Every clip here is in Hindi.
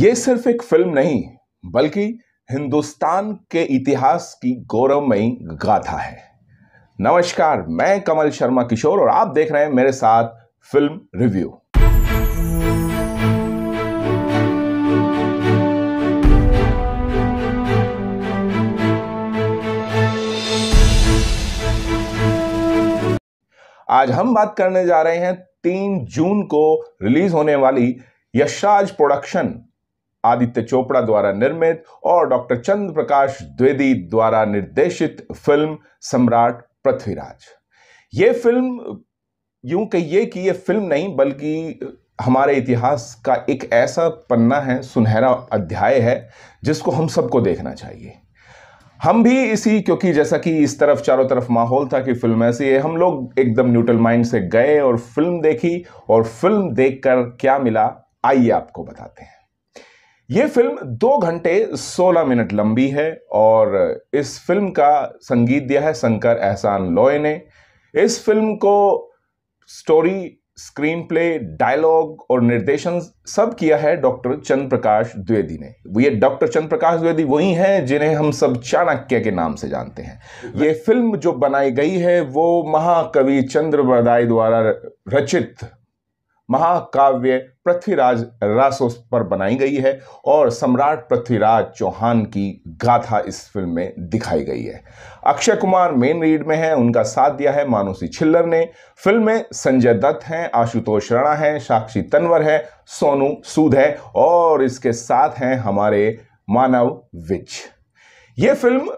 ये सिर्फ एक फिल्म नहीं बल्कि हिंदुस्तान के इतिहास की गौरवमयी गाथा है नमस्कार मैं कमल शर्मा किशोर और आप देख रहे हैं मेरे साथ फिल्म रिव्यू आज हम बात करने जा रहे हैं तीन जून को रिलीज होने वाली यशराज प्रोडक्शन आदित्य चोपड़ा द्वारा निर्मित और डॉक्टर चंद्र प्रकाश द्विवेदी द्वारा निर्देशित फिल्म सम्राट पृथ्वीराज ये फिल्म यूं कहिए कि ये फिल्म नहीं बल्कि हमारे इतिहास का एक ऐसा पन्ना है सुनहरा अध्याय है जिसको हम सबको देखना चाहिए हम भी इसी क्योंकि जैसा कि इस तरफ चारों तरफ माहौल था कि फिल्म ऐसी है हम लोग एकदम न्यूट्रल माइंड से गए और फिल्म देखी और फिल्म देखकर क्या मिला आइए आपको बताते हैं ये फिल्म दो घंटे सोलह मिनट लंबी है और इस फिल्म का संगीत दिया है शंकर एहसान लॉय ने इस फिल्म को स्टोरी स्क्रीन प्ले डायलॉग और निर्देशन सब किया है डॉक्टर चंद्र प्रकाश द्विवेदी ने ये डॉक्टर चंद्र प्रकाश द्विवेदी वही हैं जिन्हें हम सब चाणक्य के नाम से जानते हैं ये फिल्म जो बनाई गई है वो महाकवि चंद्र बदाई द्वारा रचित महाकाव्य पृथ्वीराज रासोस पर बनाई गई है और सम्राट पृथ्वीराज चौहान की गाथा इस फिल्म में दिखाई गई है अक्षय कुमार मेन रीड में है उनका साथ दिया है मानुसी छिल्लर ने फिल्म में संजय दत्त हैं आशुतोष राणा हैं साक्षी तनवर है सोनू सूद है और इसके साथ हैं हमारे मानव विज ये फिल्म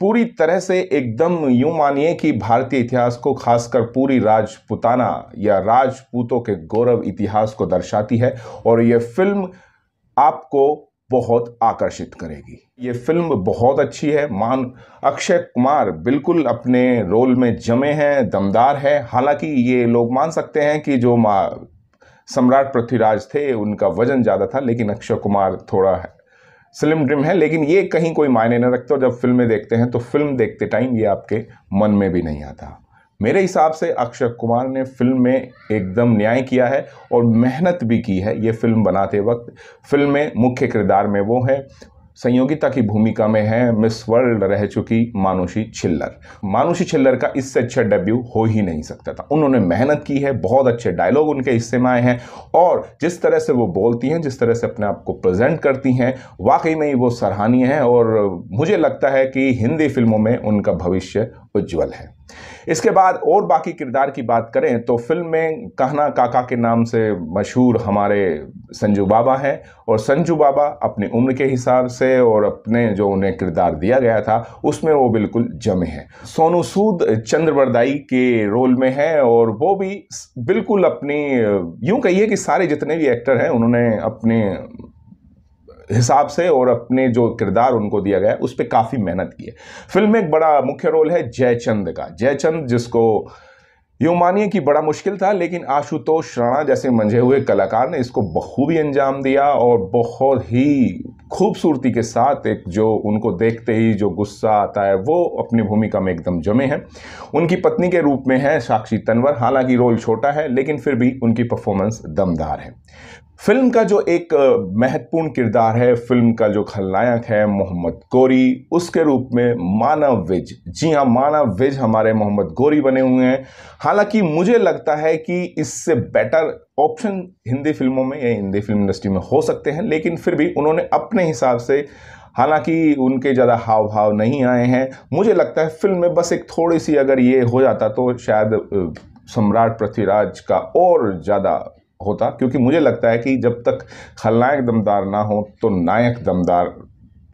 पूरी तरह से एकदम यूं मानिए कि भारतीय इतिहास को खासकर पूरी राजपुताना या राजपूतों के गौरव इतिहास को दर्शाती है और ये फिल्म आपको बहुत आकर्षित करेगी ये फिल्म बहुत अच्छी है मान अक्षय कुमार बिल्कुल अपने रोल में जमे हैं दमदार है हालांकि ये लोग मान सकते हैं कि जो सम्राट पृथ्वीराज थे उनका वजन ज़्यादा था लेकिन अक्षय कुमार थोड़ा स्लिम ड्रीम है लेकिन ये कहीं कोई मायने ना रखते और जब फिल्में देखते हैं तो फिल्म देखते टाइम ये आपके मन में भी नहीं आता मेरे हिसाब से अक्षय कुमार ने फिल्म में एकदम न्याय किया है और मेहनत भी की है ये फिल्म बनाते वक्त फिल्म में मुख्य किरदार में वो है संयोगिता की भूमिका में है मिस वर्ल्ड रह चुकी मानुषी छिल्लर मानुषी छिल्लर का इससे अच्छा डेब्यू हो ही नहीं सकता था उन्होंने मेहनत की है बहुत अच्छे डायलॉग उनके हिस्से में आए हैं और जिस तरह से वो बोलती हैं जिस तरह से अपने आप को प्रेजेंट करती हैं वाकई में ही वो सराहनीय है और मुझे लगता है कि हिंदी फिल्मों में उनका भविष्य उज्जवल है इसके बाद और बाकी किरदार की बात करें तो फिल्म में कहना काका के नाम से मशहूर हमारे संजू बाबा हैं और संजू बाबा अपनी उम्र के हिसाब से और अपने जो उन्हें किरदार दिया गया था उसमें वो बिल्कुल जमे हैं सोनू सूद चंद्रवरदाई के रोल में है और वो भी बिल्कुल अपनी यूं कहिए कि सारे जितने भी एक्टर हैं उन्होंने अपने हिसाब से और अपने जो किरदार उनको दिया गया है उस पर काफ़ी मेहनत की है फिल्म में एक बड़ा मुख्य रोल है जयचंद का जयचंद जिसको यूँ मानिए कि बड़ा मुश्किल था लेकिन आशुतोष राणा जैसे मंझे हुए कलाकार ने इसको बखूबी अंजाम दिया और बहुत ही खूबसूरती के साथ एक जो उनको देखते ही जो गुस्सा आता है वो अपनी भूमिका में एकदम जमे हैं उनकी पत्नी के रूप में है साक्षी तनवर हालांकि रोल छोटा है लेकिन फिर भी उनकी परफॉर्मेंस दमदार है फिल्म का जो एक महत्वपूर्ण किरदार है फिल्म का जो खलनायक है मोहम्मद गोरी उसके रूप में मानव विज जी हाँ मानव विज हमारे मोहम्मद गोरी बने हुए हैं हालांकि मुझे लगता है कि इससे बेटर ऑप्शन हिंदी फिल्मों में या हिंदी फिल्म इंडस्ट्री में हो सकते हैं लेकिन फिर भी उन्होंने अपने हिसाब से हालांकि उनके ज़्यादा हाव भाव नहीं आए हैं मुझे लगता है फिल्म में बस एक थोड़ी सी अगर ये हो जाता तो शायद सम्राट पृथ्वीराज का और ज़्यादा होता क्योंकि मुझे लगता है कि जब तक खलनायक दमदार ना हो तो नायक दमदार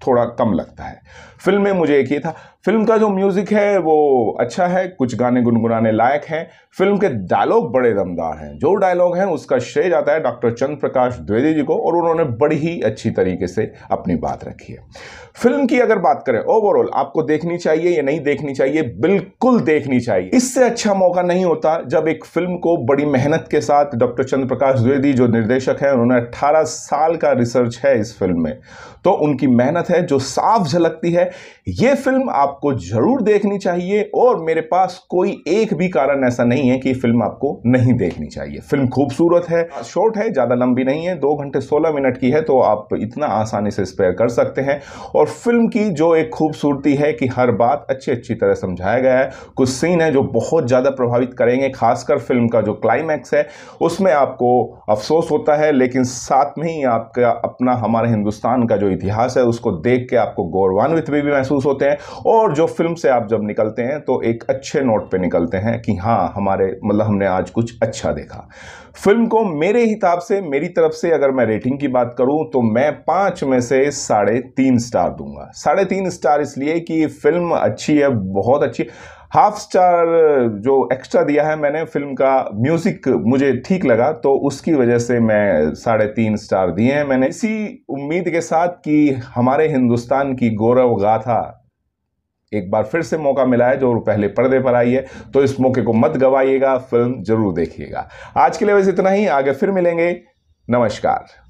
थोड़ा कम लगता है फिल्म में मुझे एक ये था फिल्म का जो म्यूज़िक है वो अच्छा है कुछ गाने गुनगुनाने लायक हैं फिल्म के डायलॉग बड़े दमदार हैं जो डायलॉग हैं उसका श्रेय जाता है डॉक्टर चंद प्रकाश द्विवेदी जी को और उन्होंने बड़ी ही अच्छी तरीके से अपनी बात रखी है फिल्म की अगर बात करें ओवरऑल आपको देखनी चाहिए या नहीं देखनी चाहिए बिल्कुल देखनी चाहिए इससे अच्छा मौका नहीं होता जब एक फिल्म को बड़ी मेहनत के साथ डॉक्टर चंद्र प्रकाश द्विवेदी जो निर्देशक हैं उन्होंने अट्ठारह साल का रिसर्च है इस फिल्म में तो उनकी मेहनत है जो साफ झलकती है ये फिल्म आप आपको जरूर देखनी चाहिए और मेरे पास कोई एक भी कारण ऐसा नहीं है कि फिल्म आपको नहीं देखनी चाहिए फिल्म खूबसूरत है शॉर्ट है ज़्यादा लंबी नहीं है दो घंटे सोलह मिनट की है तो आप इतना आसानी से स्पेयर कर सकते हैं और फिल्म की जो एक खूबसूरती है कि हर बात अच्छी अच्छी तरह समझाया गया है कुछ सीन है जो बहुत ज़्यादा प्रभावित करेंगे खासकर फिल्म का जो क्लाइमैक्स है उसमें आपको अफसोस होता है लेकिन साथ में ही आपका अपना हमारे हिंदुस्तान का जो इतिहास है उसको देख के आपको गौरवान्वित भी, महसूस होते हैं और और जो फिल्म से आप जब निकलते हैं तो एक अच्छे नोट पे निकलते हैं कि हाँ हमारे मतलब हमने आज कुछ अच्छा देखा फिल्म को मेरे हिसाब से मेरी तरफ से अगर मैं रेटिंग की बात करूं तो मैं पाँच में से साढ़े तीन स्टार दूंगा साढ़े तीन स्टार इसलिए कि फिल्म अच्छी है बहुत अच्छी हाफ स्टार जो एक्स्ट्रा दिया है मैंने फिल्म का म्यूज़िक मुझे ठीक लगा तो उसकी वजह से मैं साढ़े तीन स्टार दिए हैं मैंने इसी उम्मीद के साथ कि हमारे हिंदुस्तान की गौरव गाथा एक बार फिर से मौका मिला है जो पहले पर्दे पर आई है तो इस मौके को मत गवाइएगा फिल्म जरूर देखिएगा आज के लिए बस इतना ही आगे फिर मिलेंगे नमस्कार